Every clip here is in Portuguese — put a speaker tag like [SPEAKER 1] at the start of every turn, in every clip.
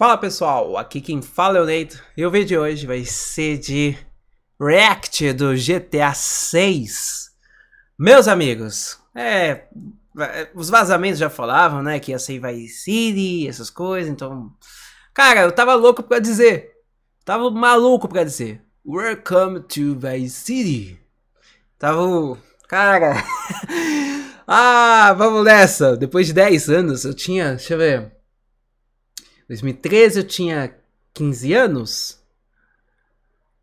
[SPEAKER 1] Fala pessoal, aqui quem fala é o Neito e o vídeo de hoje vai ser de React do GTA 6. Meus amigos, é, é, os vazamentos já falavam, né, que ia sair Vice City, essas coisas, então... Cara, eu tava louco pra dizer, tava maluco pra dizer, Welcome to Vice City. Tava... cara... ah, vamos nessa, depois de 10 anos eu tinha, deixa eu ver... 2013 eu tinha 15 anos?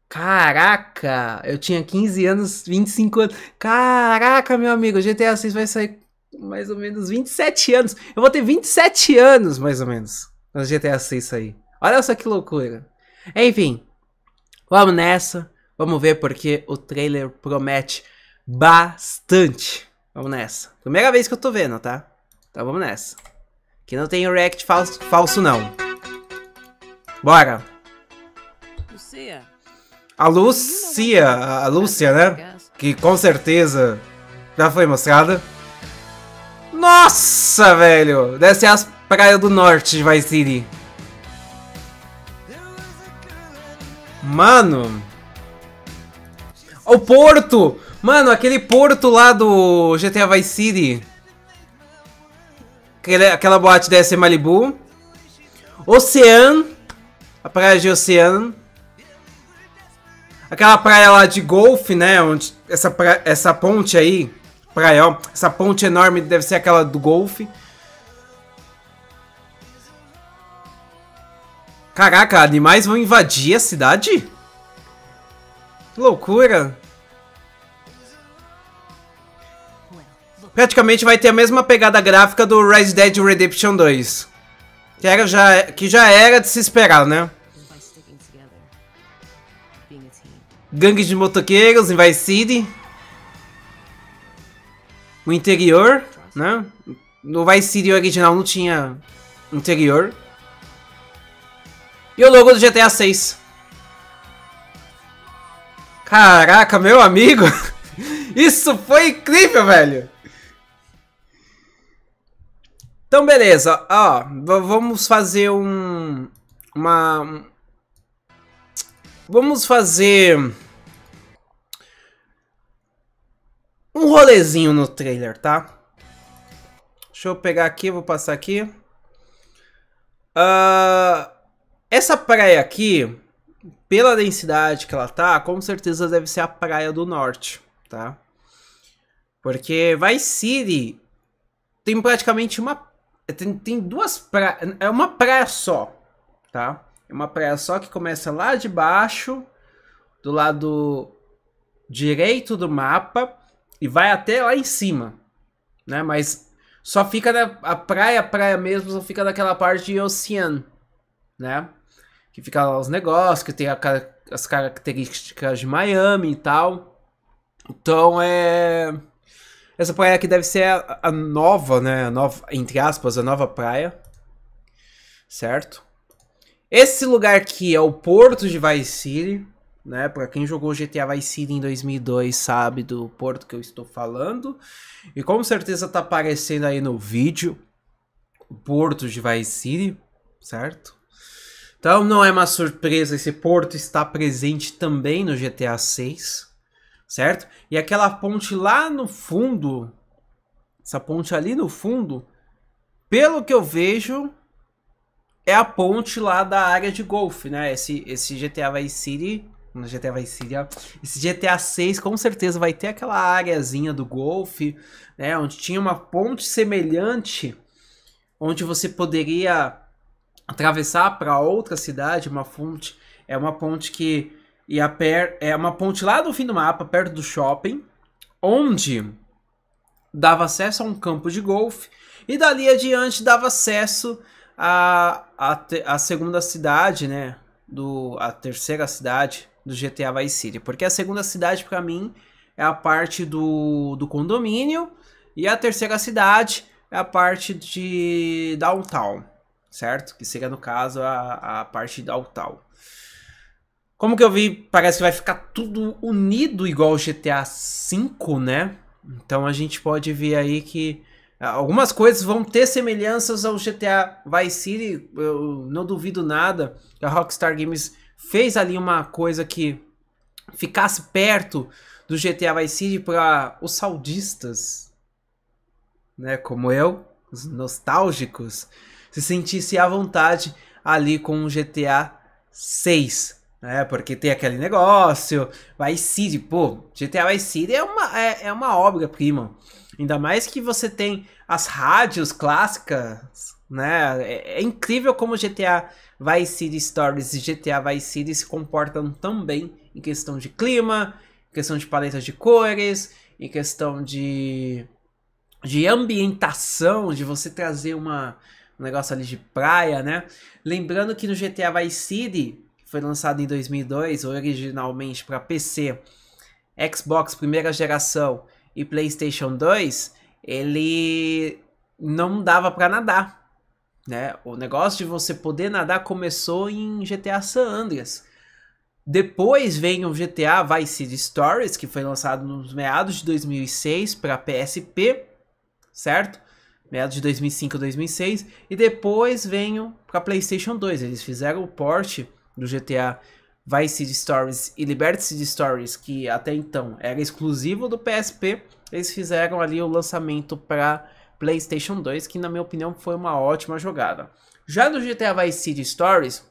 [SPEAKER 1] Caraca, eu tinha 15 anos, 25 anos. Caraca, meu amigo, GTA 6 vai sair mais ou menos 27 anos. Eu vou ter 27 anos, mais ou menos, quando GTA 6 sair. Olha só que loucura. Enfim, vamos nessa. Vamos ver porque o trailer promete bastante. Vamos nessa. Primeira vez que eu tô vendo, tá? Então vamos nessa. Que não tem o react falso, falso não. Bora. Lucia. A Lucia, a Lúcia, né? Que com certeza já foi mostrada. Nossa, velho! Deve ser as praias do norte de Vice City. Mano. O porto! Mano, aquele porto lá do GTA Vice City. Aquela, aquela boate deve ser Malibu. Oceano a praia de oceano. Aquela praia lá de golfe, né? Onde essa, essa ponte aí, praia, ó, essa ponte enorme deve ser aquela do golfe. Caraca, animais vão invadir a cidade? Que loucura! Praticamente vai ter a mesma pegada gráfica do Red Dead Redemption 2. Que, era já, que já era de se esperar, né? Assim. Gangues de motoqueiros em Vice City. O interior, né? No Vice City original não tinha interior. E o logo do GTA 6. Caraca, meu amigo! Isso foi incrível, velho! Então, beleza. Ó, vamos fazer um... Uma, Vamos fazer um rolezinho no trailer, tá? Deixa eu pegar aqui, vou passar aqui. Uh, essa praia aqui, pela densidade que ela tá, com certeza deve ser a praia do norte, tá? Porque Vice City tem praticamente uma... Tem, tem duas praias... É uma praia só, tá? É uma praia só que começa lá de baixo, do lado direito do mapa, e vai até lá em cima, né? Mas só fica na, a praia, a praia mesmo, só fica naquela parte de oceano, né? Que fica lá os negócios, que tem a, as características de Miami e tal. Então é. Essa praia aqui deve ser a, a nova, né? A nova, entre aspas, a nova praia. Certo? Esse lugar aqui é o porto de Vice City, né? Para quem jogou GTA Vice City em 2002 sabe do porto que eu estou falando. E com certeza tá aparecendo aí no vídeo o porto de Vice City, certo? Então não é uma surpresa, esse porto está presente também no GTA 6, certo? E aquela ponte lá no fundo, essa ponte ali no fundo, pelo que eu vejo, é a ponte lá da área de golfe, né? Esse, esse GTA Vice City. No GTA Vice City, ó. Esse GTA 6 com certeza vai ter aquela áreazinha do golfe, né? Onde tinha uma ponte semelhante, onde você poderia atravessar para outra cidade. Uma ponte. É uma ponte que. E a per, é uma ponte lá no fim do mapa, perto do shopping, onde dava acesso a um campo de golfe. E dali adiante dava acesso a, a, a segunda cidade, né? Do, a terceira cidade do GTA Vice City. Porque a segunda cidade, para mim, é a parte do, do condomínio. E a terceira cidade é a parte de downtown, certo? Que seria, no caso, a, a parte downtown. Como que eu vi, parece que vai ficar tudo unido igual o GTA V, né? Então a gente pode ver aí que Algumas coisas vão ter semelhanças ao GTA Vice City, eu não duvido nada. A Rockstar Games fez ali uma coisa que ficasse perto do GTA Vice City para os saudistas, né, como eu, os nostálgicos, se sentisse à vontade ali com o GTA 6, né? Porque tem aquele negócio, Vice City, pô, GTA Vice City é uma é, é uma obra prima. Ainda mais que você tem as rádios clássicas, né? É, é incrível como GTA Vice City Stories e GTA Vice City se comportam tão bem em questão de clima, em questão de paletas de cores, em questão de, de ambientação, de você trazer uma, um negócio ali de praia, né? Lembrando que no GTA Vice City, que foi lançado em 2002, originalmente para PC, Xbox primeira geração e PlayStation 2, ele não dava para nadar, né? O negócio de você poder nadar começou em GTA San Andreas. Depois vem o GTA Vice City Stories, que foi lançado nos meados de 2006 para PSP, certo? Meados de 2005 2006. E depois vem para PlayStation 2. Eles fizeram o port do GTA Vice City Stories e Liberty de Stories, que até então era exclusivo do PSP, eles fizeram ali o lançamento para PlayStation 2, que na minha opinião foi uma ótima jogada. Já no GTA Vice City Stories,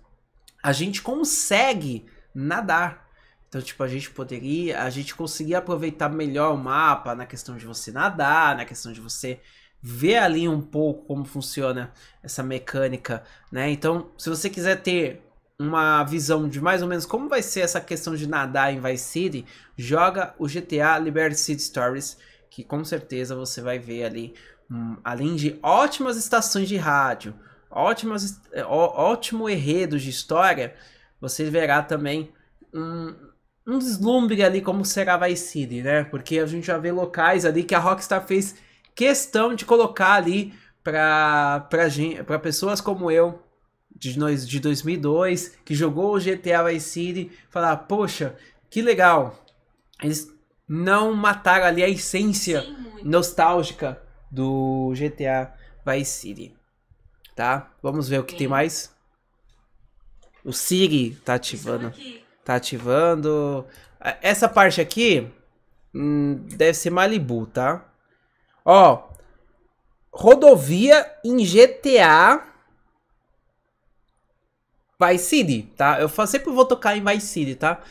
[SPEAKER 1] a gente consegue nadar. Então, tipo, a gente poderia, a gente conseguia aproveitar melhor o mapa na questão de você nadar, na questão de você ver ali um pouco como funciona essa mecânica, né? Então, se você quiser ter uma visão de mais ou menos como vai ser essa questão de nadar em Vice City, joga o GTA Liberty City Stories, que com certeza você vai ver ali, um, além de ótimas estações de rádio, ótimas, é, ó, ótimo enredo de história, você verá também um, um deslumbre ali como será Vice City, né? Porque a gente já vê locais ali que a Rockstar fez questão de colocar ali para pessoas como eu de, de 2002, que jogou o GTA Vice City, falar, poxa, que legal. Eles não mataram ali a essência Sim, nostálgica do GTA Vice City. Tá? Vamos ver o que Sim. tem mais. O Siri tá ativando. Tá ativando. Essa parte aqui hum, deve ser Malibu, tá? Ó, rodovia em GTA Vice City, tá? Eu sempre vou tocar em Vice City, tá?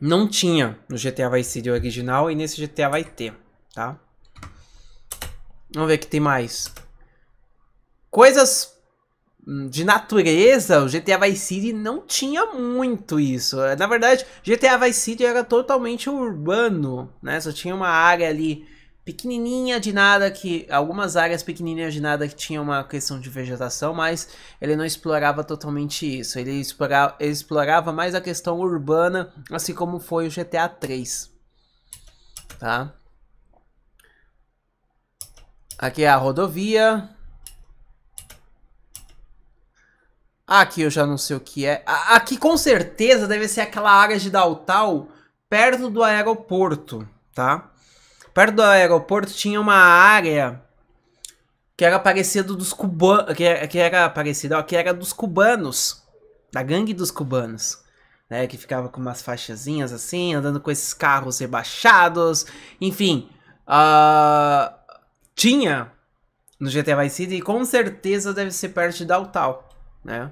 [SPEAKER 1] Não tinha no GTA Vice City original e nesse GTA vai ter, tá? Vamos ver o que tem mais. Coisas hum, de natureza, o GTA Vice City não tinha muito isso. Na verdade, GTA Vice City era totalmente urbano, né? Só tinha uma área ali pequenininha de nada que algumas áreas pequenininhas de nada que tinha uma questão de vegetação, mas ele não explorava totalmente isso. Ele explorava, ele explorava mais a questão urbana, assim como foi o GTA 3. Tá? Aqui é a rodovia. Aqui eu já não sei o que é. Aqui com certeza deve ser aquela área de Daltal perto do aeroporto, tá? Perto do aeroporto tinha uma área que era parecida dos cubanos. É, que, era, que era parecida, ó, que era dos cubanos. Da gangue dos cubanos. Né, que ficava com umas faixazinhas assim, andando com esses carros rebaixados. Enfim. Uh, tinha no GTA Vice City e com certeza deve ser perto de Downtown, né?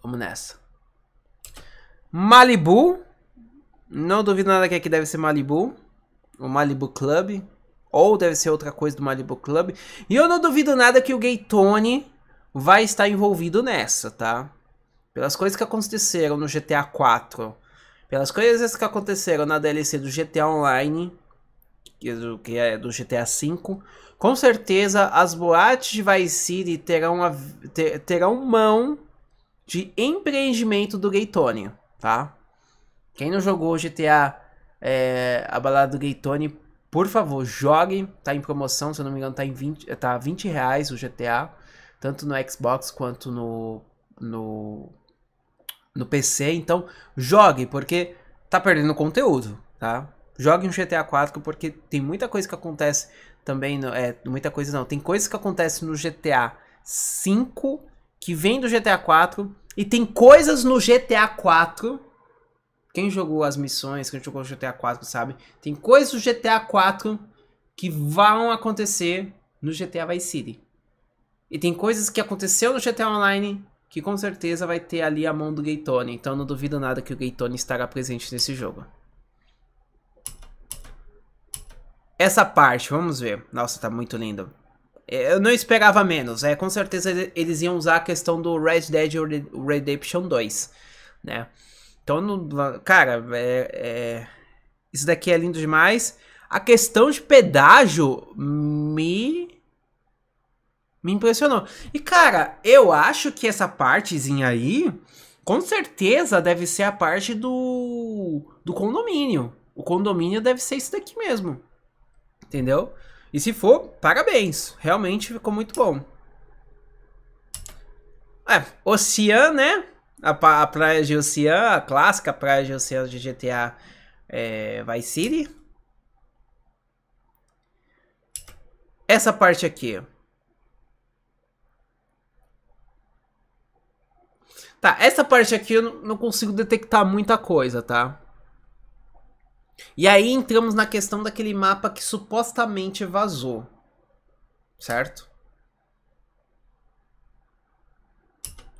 [SPEAKER 1] Vamos nessa. Malibu. Não duvido nada que aqui deve ser Malibu o Malibu Club, ou deve ser outra coisa do Malibu Club. E eu não duvido nada que o Gaitone vai estar envolvido nessa, tá? Pelas coisas que aconteceram no GTA 4, pelas coisas que aconteceram na DLC do GTA Online, que, é do, que é do GTA 5, com certeza as boates de Vice City terão, a, ter, terão mão de empreendimento do Gaitone, tá? Quem não jogou GTA é, a balada do Gaitone, por favor, joguem. Tá em promoção, se eu não me engano, tá, em 20, tá 20 reais o GTA. Tanto no Xbox quanto no, no, no PC. Então, joguem, porque tá perdendo conteúdo, tá? Joguem o GTA 4 porque tem muita coisa que acontece também. No, é, muita coisa não. Tem coisas que acontecem no GTA 5 que vem do GTA 4 e tem coisas no GTA 4 quem jogou as missões, quem jogou GTA 4 sabe, tem coisas do GTA 4 que vão acontecer no GTA Vice City. E tem coisas que aconteceu no GTA Online que com certeza vai ter ali a mão do Gaitone, então não duvido nada que o Gaitone estará presente nesse jogo. Essa parte, vamos ver. Nossa, tá muito lindo. É, eu não esperava menos, é, com certeza eles iam usar a questão do Red Dead Redemption 2, né? Então, não, cara, é, é, isso daqui é lindo demais. A questão de pedágio me. me impressionou. E, cara, eu acho que essa partezinha aí, com certeza, deve ser a parte do. do condomínio. O condomínio deve ser isso daqui mesmo. Entendeu? E se for, parabéns. Realmente ficou muito bom. É, Ocean, né? A, a praia de Ocean, a clássica praia de Ocean de GTA é, Vice City. Essa parte aqui. Tá, essa parte aqui eu não consigo detectar muita coisa, tá? E aí entramos na questão daquele mapa que supostamente vazou. Certo?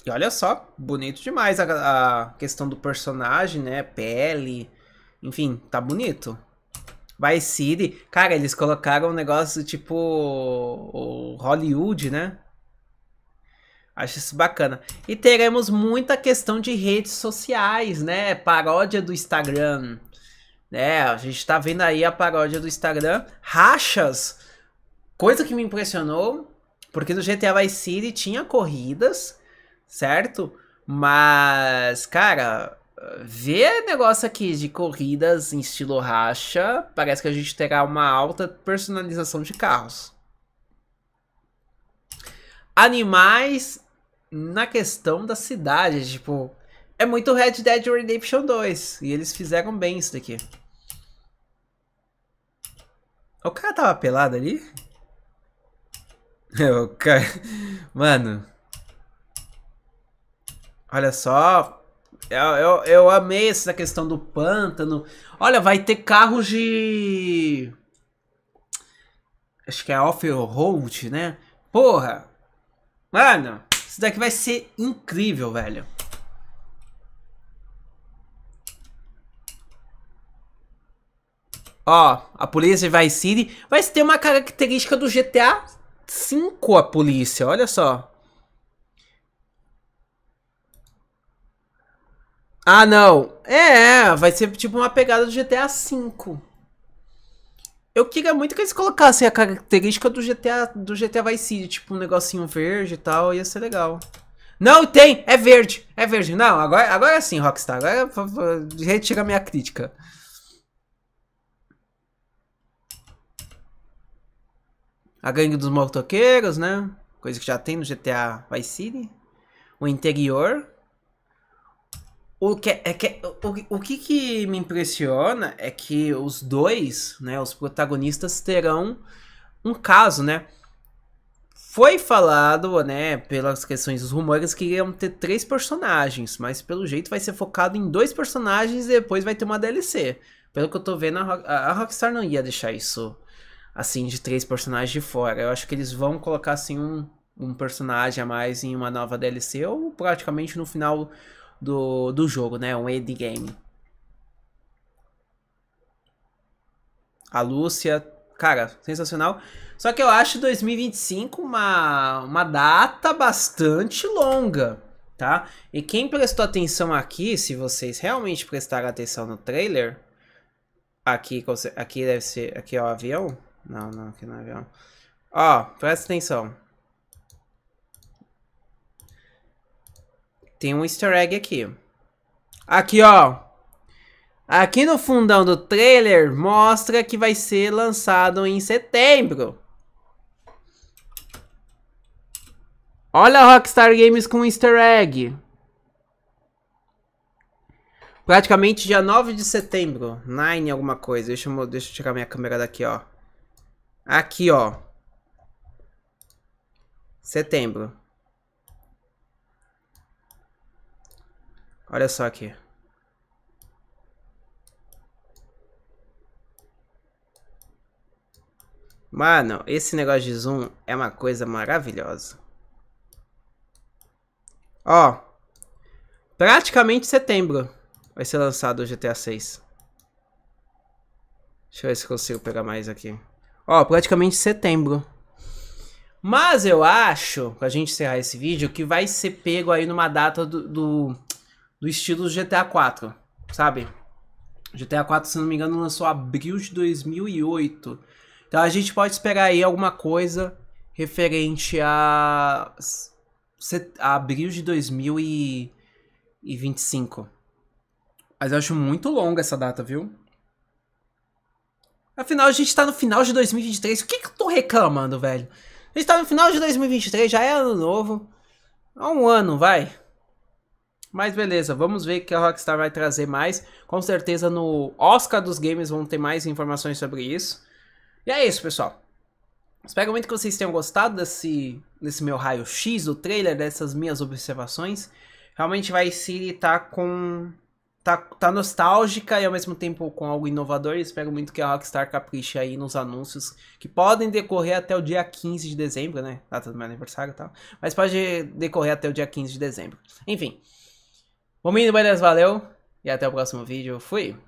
[SPEAKER 1] E olha só, bonito demais a, a questão do personagem, né? Pele, enfim, tá bonito. vai City, cara, eles colocaram um negócio tipo Hollywood, né? Acho isso bacana. E teremos muita questão de redes sociais, né? Paródia do Instagram. Né? A gente tá vendo aí a paródia do Instagram. Rachas. Coisa que me impressionou, porque no GTA Vice City tinha corridas certo? Mas, cara, ver negócio aqui de corridas em estilo racha, parece que a gente terá uma alta personalização de carros. Animais na questão da cidade, tipo, é muito Red Dead Redemption 2, e eles fizeram bem isso daqui. O cara tava pelado ali? o cara... Mano... Olha só. Eu, eu, eu amei essa questão do pântano. Olha, vai ter carros de. Acho que é off-road, né? Porra! Mano, isso daqui vai ser incrível, velho. Ó, a polícia vai City vai ter uma característica do GTA V a polícia, olha só. Ah, não. É, é, vai ser tipo uma pegada do GTA V. Eu queria muito que eles colocassem a característica do GTA do GTA Vice City, tipo um negocinho verde e tal, ia ser legal. Não tem, é verde, é verde. Não, agora, agora sim, Rockstar, agora retira minha crítica. A gangue dos motoqueiros, né? Coisa que já tem no GTA Vice City. O interior, o que, é que, o, o que, que me impressiona é que os dois, né, os protagonistas, terão um caso, né? Foi falado, né, pelas questões dos rumores, que iriam ter três personagens, mas pelo jeito vai ser focado em dois personagens e depois vai ter uma DLC. Pelo que eu tô vendo, a, Rockstar não ia deixar isso, assim, de três personagens de fora. Eu acho que eles vão colocar, assim, um, um personagem a mais em uma nova DLC ou praticamente no final do, do jogo, né? Um endgame. A Lúcia, cara, sensacional. Só que eu acho 2025 uma, uma data bastante longa, tá? E quem prestou atenção aqui, se vocês realmente prestaram atenção no trailer, aqui, aqui deve ser, aqui é o avião? Não, não, aqui não é avião. Ó, presta atenção. Tem um easter egg aqui. Aqui, ó. Aqui no fundão do trailer mostra que vai ser lançado em setembro. Olha a Rockstar Games com easter egg. Praticamente dia 9 de setembro. Nine alguma coisa. Deixa eu, deixa eu tirar minha câmera daqui, ó. Aqui, ó. Setembro. Olha só aqui. Mano, esse negócio de zoom é uma coisa maravilhosa. Ó, praticamente setembro vai ser lançado o GTA 6. Deixa eu ver se consigo pegar mais aqui. Ó, praticamente setembro. Mas eu acho, pra gente encerrar esse vídeo, que vai ser pego aí numa data do, do do estilo GTA 4, sabe? GTA 4, se não me engano, lançou abril de 2008. Então a gente pode esperar aí alguma coisa referente a, a abril de 2025. Mas eu acho muito longa essa data, viu? Afinal, a gente tá no final de 2023. O que que eu tô reclamando, velho? A gente tá no final de 2023, já é ano novo. É um ano, vai. Mas beleza, vamos ver o que a Rockstar vai trazer mais. Com certeza no Oscar dos Games vão ter mais informações sobre isso. E é isso, pessoal. Espero muito que vocês tenham gostado desse, desse meu raio-x, do trailer, dessas minhas observações. Realmente vai se irritar com... Tá, tá nostálgica e ao mesmo tempo com algo inovador. E espero muito que a Rockstar capriche aí nos anúncios que podem decorrer até o dia 15 de dezembro, né? Data do meu aniversário e tal. Mas pode decorrer até o dia 15 de dezembro. Enfim, Romino Baidas, valeu e até o próximo vídeo. Fui!